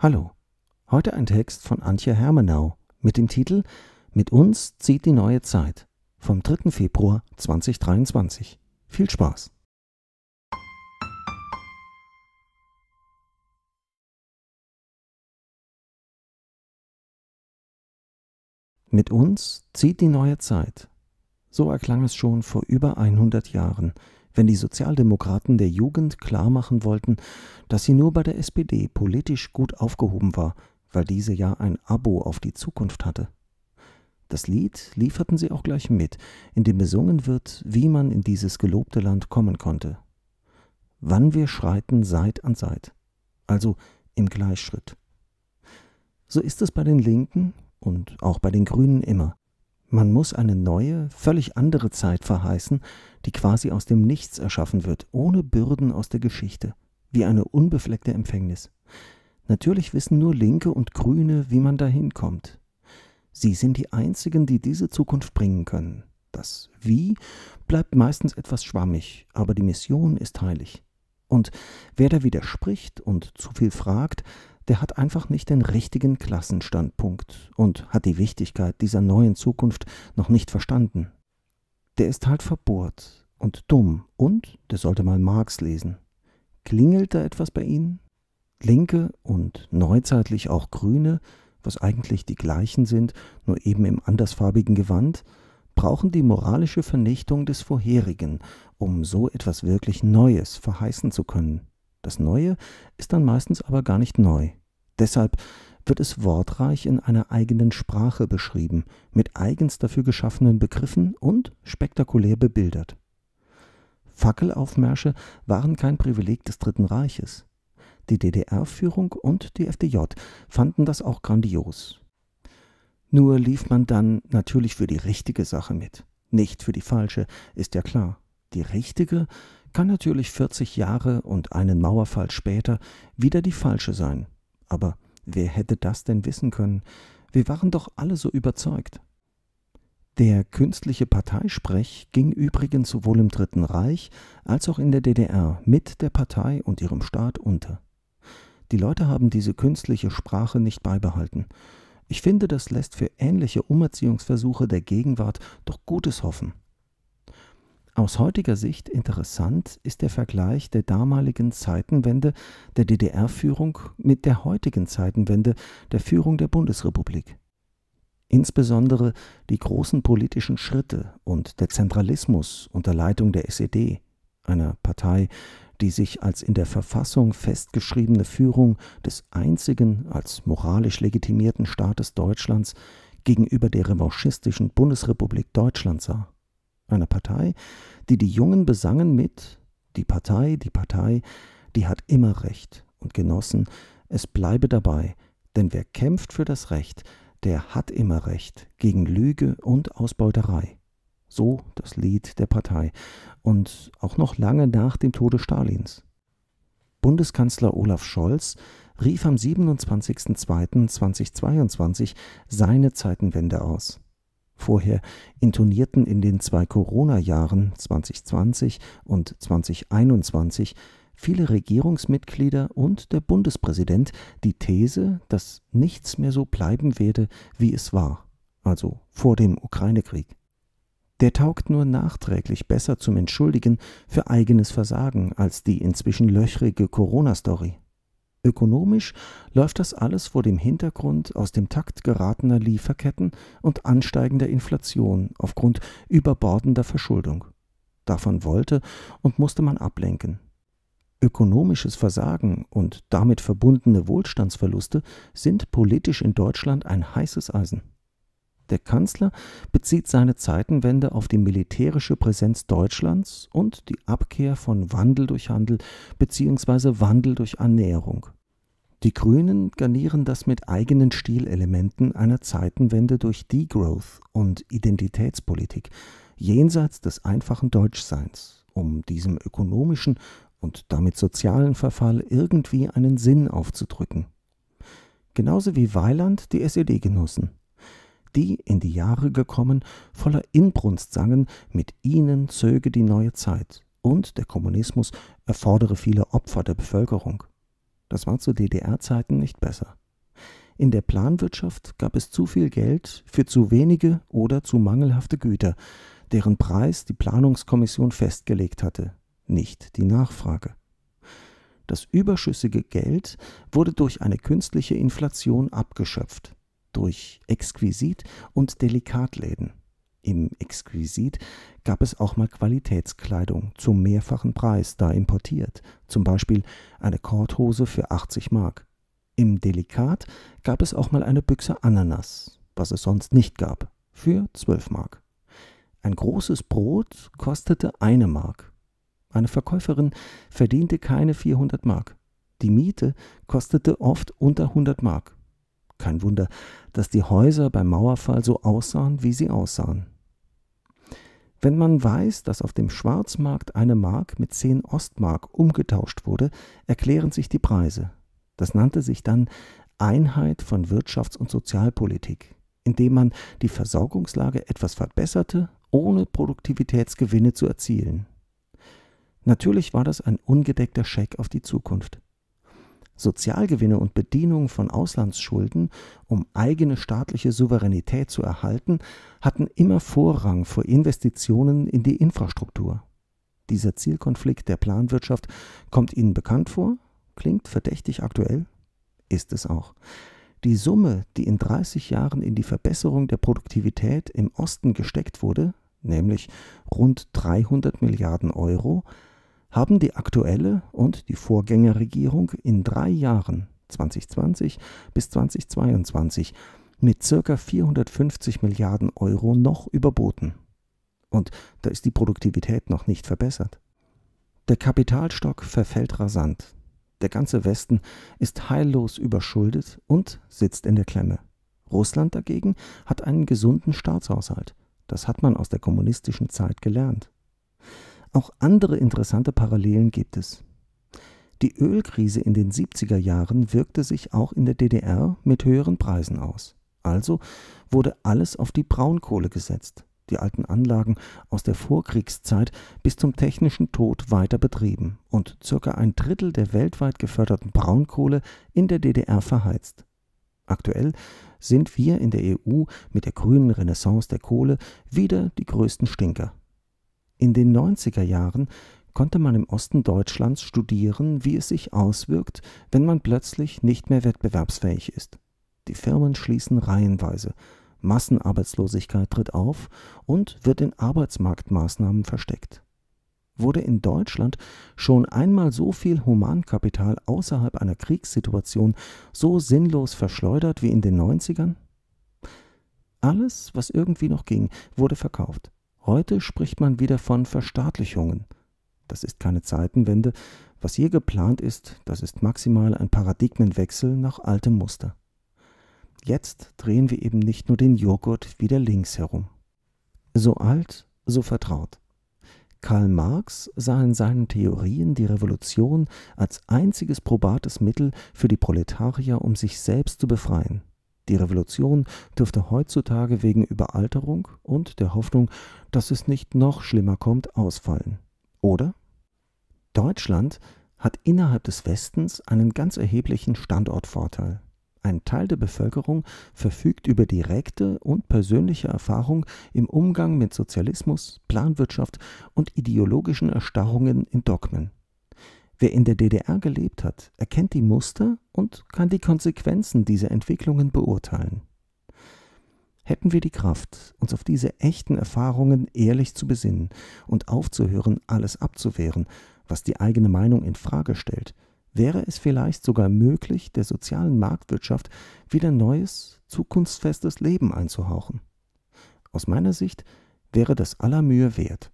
Hallo, heute ein Text von Antje Hermenau mit dem Titel Mit uns zieht die neue Zeit vom 3. Februar 2023. Viel Spaß! Mit uns zieht die neue Zeit. So erklang es schon vor über 100 Jahren – wenn die Sozialdemokraten der Jugend klarmachen wollten, dass sie nur bei der SPD politisch gut aufgehoben war, weil diese ja ein Abo auf die Zukunft hatte. Das Lied lieferten sie auch gleich mit, in dem besungen wird, wie man in dieses gelobte Land kommen konnte. Wann wir schreiten Seit an Seit, also im Gleichschritt. So ist es bei den Linken und auch bei den Grünen immer. Man muss eine neue, völlig andere Zeit verheißen, die quasi aus dem Nichts erschaffen wird, ohne Bürden aus der Geschichte, wie eine unbefleckte Empfängnis. Natürlich wissen nur Linke und Grüne, wie man dahin kommt. Sie sind die Einzigen, die diese Zukunft bringen können. Das Wie bleibt meistens etwas schwammig, aber die Mission ist heilig. Und wer da widerspricht und zu viel fragt, der hat einfach nicht den richtigen Klassenstandpunkt und hat die Wichtigkeit dieser neuen Zukunft noch nicht verstanden. Der ist halt verbohrt und dumm und der sollte mal Marx lesen. Klingelt da etwas bei Ihnen? Linke und neuzeitlich auch Grüne, was eigentlich die gleichen sind, nur eben im andersfarbigen Gewand, brauchen die moralische Vernichtung des Vorherigen, um so etwas wirklich Neues verheißen zu können. Das Neue ist dann meistens aber gar nicht neu. Deshalb wird es wortreich in einer eigenen Sprache beschrieben, mit eigens dafür geschaffenen Begriffen und spektakulär bebildert. Fackelaufmärsche waren kein Privileg des Dritten Reiches. Die DDR-Führung und die FDJ fanden das auch grandios. Nur lief man dann natürlich für die richtige Sache mit, nicht für die falsche, ist ja klar. Die richtige kann natürlich 40 Jahre und einen Mauerfall später wieder die falsche sein. Aber wer hätte das denn wissen können? Wir waren doch alle so überzeugt. Der künstliche Parteisprech ging übrigens sowohl im Dritten Reich als auch in der DDR mit der Partei und ihrem Staat unter. Die Leute haben diese künstliche Sprache nicht beibehalten. Ich finde, das lässt für ähnliche Umerziehungsversuche der Gegenwart doch Gutes hoffen. Aus heutiger Sicht interessant ist der Vergleich der damaligen Zeitenwende der DDR-Führung mit der heutigen Zeitenwende der Führung der Bundesrepublik. Insbesondere die großen politischen Schritte und der Zentralismus unter Leitung der SED, einer Partei, die sich als in der Verfassung festgeschriebene Führung des einzigen als moralisch legitimierten Staates Deutschlands gegenüber der revanchistischen Bundesrepublik Deutschland sah einer Partei, die die Jungen besangen mit Die Partei, die Partei, die hat immer Recht. Und Genossen, es bleibe dabei, denn wer kämpft für das Recht, der hat immer Recht gegen Lüge und Ausbeuterei. So das Lied der Partei und auch noch lange nach dem Tode Stalins. Bundeskanzler Olaf Scholz rief am 27.02.2022 seine Zeitenwende aus vorher intonierten in den zwei Corona-Jahren 2020 und 2021 viele Regierungsmitglieder und der Bundespräsident die These, dass nichts mehr so bleiben werde, wie es war, also vor dem Ukraine-Krieg. Der taugt nur nachträglich besser zum Entschuldigen für eigenes Versagen als die inzwischen löchrige Corona-Story. Ökonomisch läuft das alles vor dem Hintergrund aus dem Takt geratener Lieferketten und ansteigender Inflation aufgrund überbordender Verschuldung. Davon wollte und musste man ablenken. Ökonomisches Versagen und damit verbundene Wohlstandsverluste sind politisch in Deutschland ein heißes Eisen. Der Kanzler bezieht seine Zeitenwende auf die militärische Präsenz Deutschlands und die Abkehr von Wandel durch Handel bzw. Wandel durch Annäherung. Die Grünen garnieren das mit eigenen Stilelementen einer Zeitenwende durch Degrowth und Identitätspolitik, jenseits des einfachen Deutschseins, um diesem ökonomischen und damit sozialen Verfall irgendwie einen Sinn aufzudrücken. Genauso wie Weiland die SED genossen die in die Jahre gekommen, voller Inbrunst sangen, mit ihnen zöge die neue Zeit und der Kommunismus erfordere viele Opfer der Bevölkerung. Das war zu DDR-Zeiten nicht besser. In der Planwirtschaft gab es zu viel Geld für zu wenige oder zu mangelhafte Güter, deren Preis die Planungskommission festgelegt hatte, nicht die Nachfrage. Das überschüssige Geld wurde durch eine künstliche Inflation abgeschöpft, durch Exquisit- und Delikatläden. Im Exquisit gab es auch mal Qualitätskleidung zum mehrfachen Preis, da importiert, zum Beispiel eine Korthose für 80 Mark. Im Delikat gab es auch mal eine Büchse Ananas, was es sonst nicht gab, für 12 Mark. Ein großes Brot kostete eine Mark. Eine Verkäuferin verdiente keine 400 Mark. Die Miete kostete oft unter 100 Mark. Kein Wunder, dass die Häuser beim Mauerfall so aussahen, wie sie aussahen. Wenn man weiß, dass auf dem Schwarzmarkt eine Mark mit zehn Ostmark umgetauscht wurde, erklären sich die Preise. Das nannte sich dann Einheit von Wirtschafts- und Sozialpolitik, indem man die Versorgungslage etwas verbesserte, ohne Produktivitätsgewinne zu erzielen. Natürlich war das ein ungedeckter Scheck auf die Zukunft. Sozialgewinne und Bedienung von Auslandsschulden, um eigene staatliche Souveränität zu erhalten, hatten immer Vorrang vor Investitionen in die Infrastruktur. Dieser Zielkonflikt der Planwirtschaft kommt Ihnen bekannt vor? Klingt verdächtig aktuell? Ist es auch. Die Summe, die in 30 Jahren in die Verbesserung der Produktivität im Osten gesteckt wurde, nämlich rund 300 Milliarden Euro, haben die aktuelle und die Vorgängerregierung in drei Jahren 2020 bis 2022 mit ca. 450 Milliarden Euro noch überboten. Und da ist die Produktivität noch nicht verbessert. Der Kapitalstock verfällt rasant. Der ganze Westen ist heillos überschuldet und sitzt in der Klemme. Russland dagegen hat einen gesunden Staatshaushalt. Das hat man aus der kommunistischen Zeit gelernt. Auch andere interessante Parallelen gibt es. Die Ölkrise in den 70er Jahren wirkte sich auch in der DDR mit höheren Preisen aus. Also wurde alles auf die Braunkohle gesetzt, die alten Anlagen aus der Vorkriegszeit bis zum technischen Tod weiter betrieben und circa ein Drittel der weltweit geförderten Braunkohle in der DDR verheizt. Aktuell sind wir in der EU mit der grünen Renaissance der Kohle wieder die größten Stinker. In den 90er Jahren konnte man im Osten Deutschlands studieren, wie es sich auswirkt, wenn man plötzlich nicht mehr wettbewerbsfähig ist. Die Firmen schließen reihenweise, Massenarbeitslosigkeit tritt auf und wird in Arbeitsmarktmaßnahmen versteckt. Wurde in Deutschland schon einmal so viel Humankapital außerhalb einer Kriegssituation so sinnlos verschleudert wie in den 90ern? Alles, was irgendwie noch ging, wurde verkauft. Heute spricht man wieder von Verstaatlichungen. Das ist keine Zeitenwende. Was hier geplant ist, das ist maximal ein Paradigmenwechsel nach altem Muster. Jetzt drehen wir eben nicht nur den Joghurt wieder links herum. So alt, so vertraut. Karl Marx sah in seinen Theorien die Revolution als einziges probates Mittel für die Proletarier, um sich selbst zu befreien. Die Revolution dürfte heutzutage wegen Überalterung und der Hoffnung, dass es nicht noch schlimmer kommt, ausfallen. Oder? Deutschland hat innerhalb des Westens einen ganz erheblichen Standortvorteil. Ein Teil der Bevölkerung verfügt über direkte und persönliche Erfahrung im Umgang mit Sozialismus, Planwirtschaft und ideologischen Erstarrungen in Dogmen. Wer in der DDR gelebt hat, erkennt die Muster und kann die Konsequenzen dieser Entwicklungen beurteilen. Hätten wir die Kraft, uns auf diese echten Erfahrungen ehrlich zu besinnen und aufzuhören, alles abzuwehren, was die eigene Meinung in Frage stellt, wäre es vielleicht sogar möglich, der sozialen Marktwirtschaft wieder neues, zukunftsfestes Leben einzuhauchen. Aus meiner Sicht wäre das aller Mühe wert.